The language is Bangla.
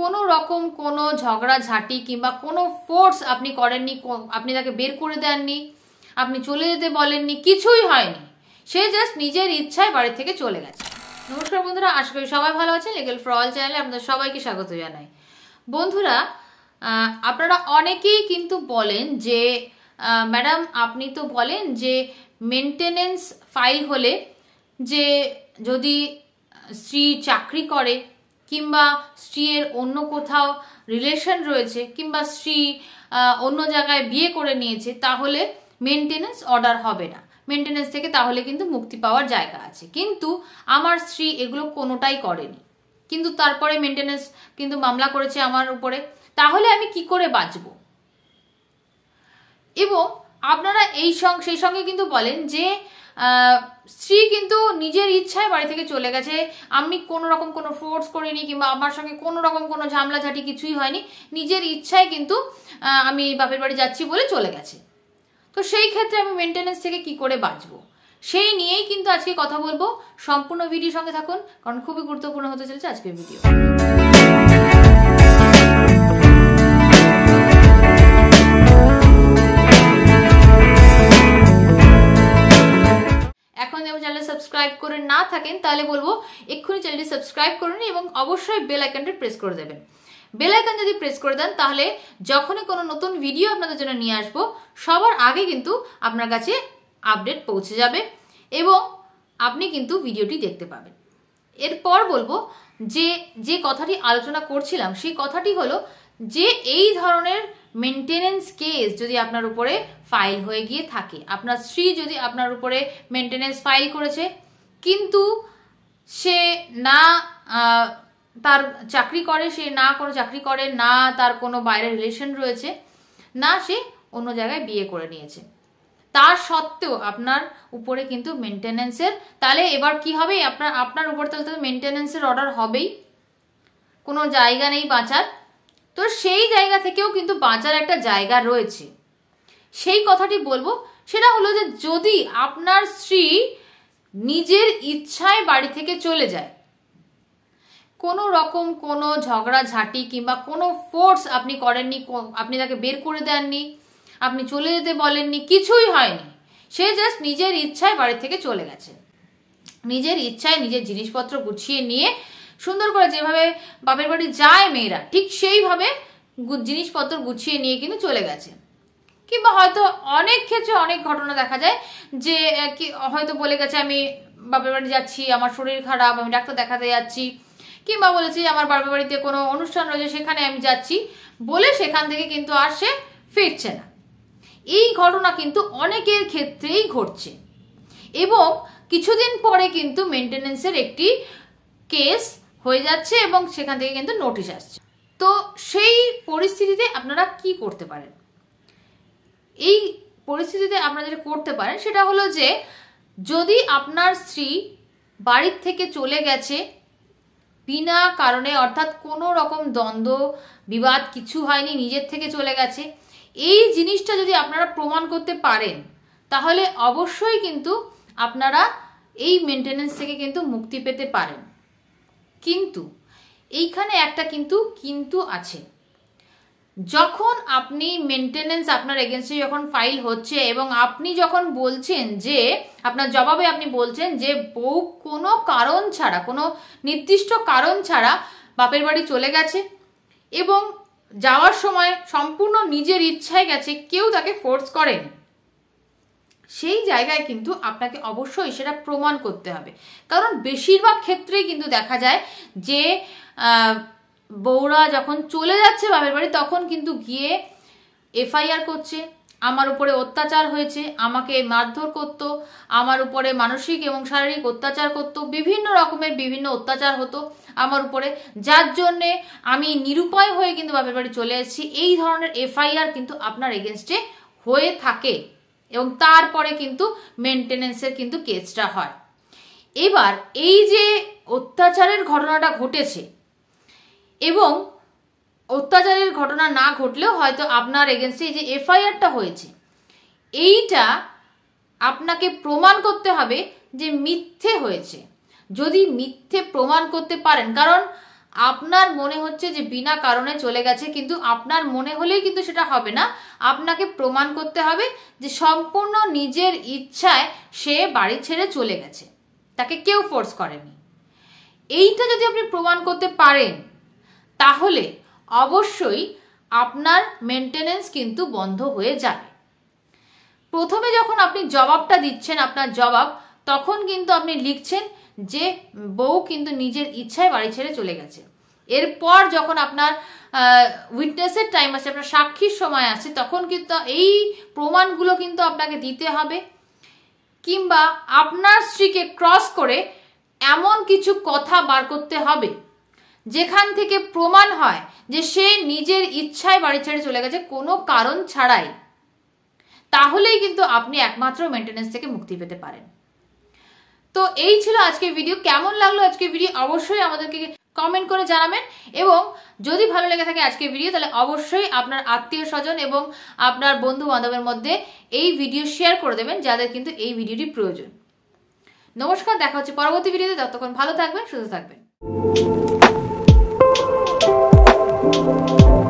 কোনো রকম কোনো ঝগড়া ঝাঁটি কিংবা কোনো ফোর্স আপনি করেননি আপনি তাকে বের করে দেননি আপনি চলে যেতে বলেননি কিছুই হয়নি সে জাস্ট নিজের ইচ্ছায় বাড়ি থেকে চলে গেছে নমস্কার বন্ধুরা আশা করি সবাই ভালো আছেন লিগেল ফর অল চ্যানেলে আপনাদের সবাইকে স্বাগত জানাই বন্ধুরা আপনারা অনেকেই কিন্তু বলেন যে ম্যাডাম আপনি তো বলেন যে মেনটেনেন্স ফাইল হলে যে যদি স্ত্রী চাকরি করে কিংবা স্ত্রীর অন্য কোথাও রিলেশন রয়েছে কিংবা স্ত্রী অন্য জায়গায় বিয়ে করে নিয়েছে তাহলে মেনটেনেন্স অর্ডার হবে না মেনটেন্যান্স থেকে তাহলে কিন্তু মুক্তি পাওয়ার জায়গা আছে কিন্তু আমার স্ত্রী এগুলো কোনোটাই করেনি কিন্তু তারপরে মেনটেন্যান্স কিন্তু মামলা করেছে আমার উপরে তাহলে আমি কি করে বাঁচব এবং আপনারা এই সঙ্গে সেই সঙ্গে কিন্তু বলেন যে স্ত্রী কিন্তু নিজের ইচ্ছায় বাড়ি থেকে চলে গেছে আমি কোনো রকম কোনো ফোর্স করিনি কিংবা আমার সঙ্গে কোনো রকম কোনো ঝামলাঝাটি কিছুই হয়নি নিজের ইচ্ছায় কিন্তু আমি বাপের বাড়ি যাচ্ছি বলে চলে গেছে তো সেই ক্ষেত্রে আমি মেনটেন্যান্স থেকে কি করে বাঁচবো সেই নিয়েই কিন্তু আজকে কথা বলবো সম্পূর্ণ ভিডিও সঙ্গে থাকুন কারণ খুবই গুরুত্বপূর্ণ হতে চলেছে আজকের ভিডিও সাবস্ক্রাইব করে না থাকেন তাহলে বলবো এক্ষুনি চ্যানেলটি সাবস্ক্রাইব করুন এবং অবশ্যই বেল আইকনটি প্রেস করে দেবেন বেল আইকন যদি প্রেস করে দেন তাহলে যখনই কোনো নতুন ভিডিও আপনাদের জন্য নিয়ে আসবো সবার আগে কিন্তু আপনার কাছে আপডেট পৌঁছে যাবে এবং আপনি কিন্তু ভিডিওটি দেখতে পাবেন এরপর বলবো যে যে কথাটি আলোচনা করছিলাম সেই কথাটি হলো যে এই ধরনের মেনটেনেন্স কেস যদি আপনার উপরে ফাইল হয়ে গিয়ে থাকে আপনার স্ত্রী যদি আপনার উপরে মেনটেনেন্স ফাইল করেছে কিন্তু সে না তার চাকরি করে সে না কোনো চাকরি করে না তার কোনো বাইরের রিলেশন রয়েছে না সে অন্য জায়গায় বিয়ে করে নিয়েছে তার সত্ত্বেও আপনার উপরে কিন্তু মেনটেন্যান্সের তাহলে এবার কি হবে আপনার আপনার উপর তাহলে তো মেনটেন্যান্সের অর্ডার হবেই কোনো জায়গা নেই বাঁচার তো সেই জায়গা থেকেও কিন্তু বাঁচার একটা জায়গা রয়েছে সেই কথাটি বলবো সেটা হলো যে যদি আপনার স্ত্রী নিজের ইচ্ছায় বাড়ি থেকে চলে যায় কোনো রকম কোনো ঝগড়া ঝাঁটি কিংবা কোনো ফোর্স আপনি করেননি আপনি তাকে বের করে দেননি আপনি চলে যেতে বলেননি কিছুই হয়নি সে জাস্ট নিজের ইচ্ছায় বাড়ি থেকে চলে গেছে নিজের ইচ্ছায় নিজের জিনিসপত্র গুছিয়ে নিয়ে সুন্দর করে যেভাবে বাপের বাড়ি যায় মেয়েরা ঠিক সেইভাবে জিনিসপত্র গুছিয়ে নিয়ে কিন্তু চলে গেছে কিংবা হয়তো অনেক ক্ষেত্রে অনেক ঘটনা দেখা যায় যে কি হয়তো বলে গেছে আমি বাপের বাড়ি যাচ্ছি আমার শরীর খারাপ আমি ডাক্তার দেখাতে যাচ্ছি কিংবা বলেছি আমার বাপের বাড়িতে কোনো অনুষ্ঠান রয়েছে সেখানে আমি যাচ্ছি বলে সেখান থেকে কিন্তু আর সে ফিরছে না এই ঘটনা কিন্তু অনেকের ক্ষেত্রেই ঘটছে এবং কিছুদিন পরে কিন্তু মেনটেনেন্সের একটি কেস হয়ে যাচ্ছে এবং সেখান থেকে কিন্তু নোটিশ আসছে তো সেই পরিস্থিতিতে আপনারা কি করতে পারেন এই পরিস্থিতিতে আপনারা যেটা করতে পারেন সেটা হলো যে যদি আপনার স্ত্রী বাড়ির থেকে চলে গেছে বিনা কারণে অর্থাৎ কোনো রকম দ্বন্দ্ব বিবাদ কিছু হয়নি নিজের থেকে চলে গেছে এই জিনিসটা যদি আপনারা প্রমাণ করতে পারেন তাহলে অবশ্যই কিন্তু আপনারা এই মেনটেনেন্স থেকে কিন্তু মুক্তি পেতে পারেন কিন্তু এইখানে একটা কিন্তু কিন্তু আছে যখন আপনি মেনটেনেন্স আপনার এগেন্স্টে যখন ফাইল হচ্ছে এবং আপনি যখন বলছেন যে আপনার জবাবে আপনি বলছেন যে বউ কোনো কারণ ছাড়া কোনো নির্দিষ্ট কারণ ছাড়া বাপের বাড়ি চলে গেছে এবং যাওয়ার সময় সম্পূর্ণ নিজের ইচ্ছায় গেছে কেউ তাকে ফোর্স করেন সেই জায়গায় কিন্তু আপনাকে অবশ্যই সেটা প্রমাণ করতে হবে কারণ বেশিরভাগ ক্ষেত্রেই কিন্তু দেখা যায় যে বউরা যখন চলে যাচ্ছে বাপের বাড়ি তখন কিন্তু গিয়ে এফআইআর করছে আমার উপরে অত্যাচার হয়েছে আমাকে মারধর করত আমার উপরে মানসিক এবং শারীরিক অত্যাচার করত বিভিন্ন রকমের বিভিন্ন অত্যাচার হতো আমার উপরে যার জন্যে আমি নিরুপায় হয়ে কিন্তু বাপের বাড়ি চলে এসেছি এই ধরনের এফআইআর কিন্তু আপনার এগেনস্টে হয়ে থাকে এবং তারপরে কিন্তু মেনটেনেন্সের কিন্তু কেসটা হয় এবার এই যে অত্যাচারের ঘটনাটা ঘটেছে এবং অত্যাচারের ঘটনা না ঘটলেও হয়তো আপনার এগেনস্টে যে এফআইআরটা হয়েছে এইটা আপনাকে প্রমাণ করতে হবে যে মিথ্যে হয়েছে যদি মিথ্যে প্রমাণ করতে পারেন কারণ আপনার মনে হচ্ছে যে বিনা কারণে চলে গেছে কিন্তু আপনার মনে হলেই কিন্তু সেটা হবে না আপনাকে প্রমাণ করতে হবে যে সম্পূর্ণ নিজের ইচ্ছায় সে বাড়ি ছেড়ে চলে গেছে তাকে কেউ ফোর্স করেনি এইটা যদি আপনি প্রমাণ করতে পারেন তাহলে অবশ্যই আপনার মেনটেনেন্স কিন্তু বন্ধ হয়ে যাবে প্রথমে যখন আপনি জবাবটা দিচ্ছেন আপনার জবাব তখন কিন্তু আপনি লিখছেন যে বউ কিন্তু নিজের ইচ্ছায় বাড়ি ছেড়ে চলে গেছে এরপর যখন আপনার উইটনেসের টাইম আছে আপনার সাক্ষীর সময় আছে তখন কিন্তু এই প্রমাণগুলো কিন্তু আপনাকে দিতে হবে কিংবা আপনার স্ত্রীকে ক্রস করে এমন কিছু কথা বার করতে হবে যেখান থেকে প্রমাণ হয় যে সে নিজের ইচ্ছায় বাড়ি ছেড়ে চলে গেছে কোনো কারণ ছাড়াই তাহলেই কিন্তু আপনি একমাত্র মেনটেন্স থেকে মুক্তি পেতে পারেন তো এই ছিল আজকের ভিডিও কেমন লাগলো আজকের ভিডিও অবশ্যই আমাদেরকে কমেন্ট করে জানাবেন এবং যদি ভালো লেগে থাকে আজকের ভিডিও তাহলে অবশ্যই আপনার আত্মীয় স্বজন এবং আপনার বন্ধু বান্ধবের মধ্যে এই ভিডিও শেয়ার করে দেবেন যাদের কিন্তু এই ভিডিওটি প্রয়োজন নমস্কার দেখা হচ্ছে পরবর্তী ভিডিওতে ততক্ষণ ভালো থাকবেন সুস্থ থাকবেন thank you